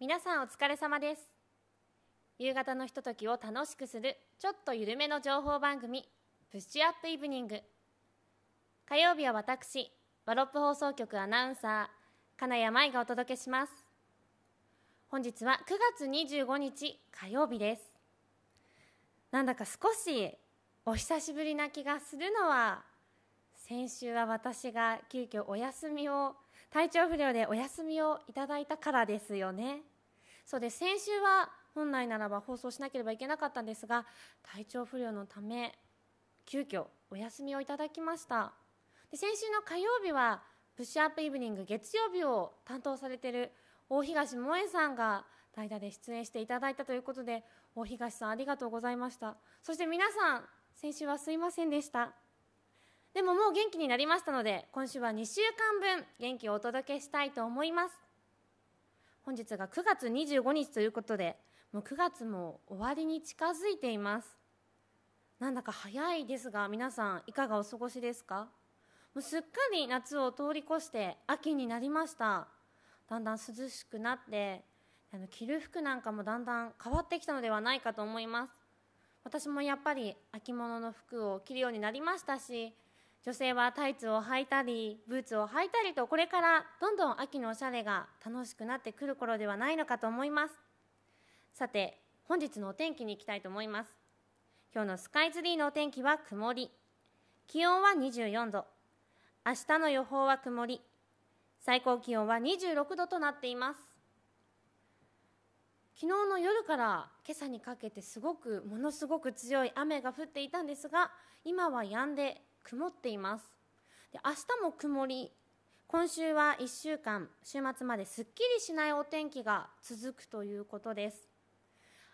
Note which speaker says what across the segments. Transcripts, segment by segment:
Speaker 1: 皆さんお疲れ様です夕方のひとときを楽しくするちょっと緩めの情報番組プッシュアップイブニング火曜日は私ワロップ放送局アナウンサー金谷舞がお届けします本日は9月25日火曜日ですなんだか少しお久しぶりな気がするのは先週は私が急遽お休みを体調不良でお休みをいただいたからですよねそうで先週は本来ならば放送しなければいけなかったんですが体調不良のため急遽お休みをいただきましたで先週の火曜日はプッシュアップイブニング月曜日を担当されている大東萌さんが代打で出演していただいたということで大東さんありがとうございましたそして皆さん先週はすいませんでしたでももう元気になりましたので今週は2週間分元気をお届けしたいと思います本日が9月25日ということでもう9月も終わりに近づいていますなんだか早いですが皆さんいかがお過ごしですかもうすっかり夏を通り越して秋になりましただんだん涼しくなってあの着る服なんかもだんだん変わってきたのではないかと思います私もやっぱり秋物の服を着るようになりましたし女性はタイツを履いたりブーツを履いたりとこれからどんどん秋のおしゃれが楽しくなってくる頃ではないのかと思いますさて本日のお天気に行きたいと思います今日のスカイツリーのお天気は曇り気温は24度明日の予報は曇り最高気温は26度となっています昨日の夜から今朝にかけてすごくものすごく強い雨が降っていたんですが今は止んで曇っていますで明日も曇り今週は1週間週末まですっきりしないお天気が続くということです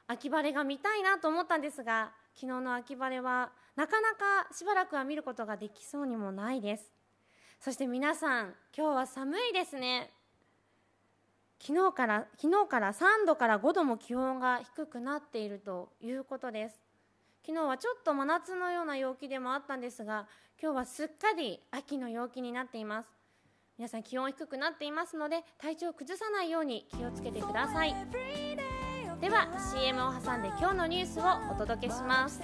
Speaker 1: 秋晴れが見たいなと思ったんですが昨日の秋晴れはなかなかしばらくは見ることができそうにもないですそして皆さん今日は寒いですね昨日から昨日から3度から5度も気温が低くなっているということです昨日はちょっと真夏のような陽気でもあったんですが今日はすっかり秋の陽気になっています皆さん気温低くなっていますので体調を崩さないように気をつけてくださいでは CM を挟んで今日のニュースをお届けします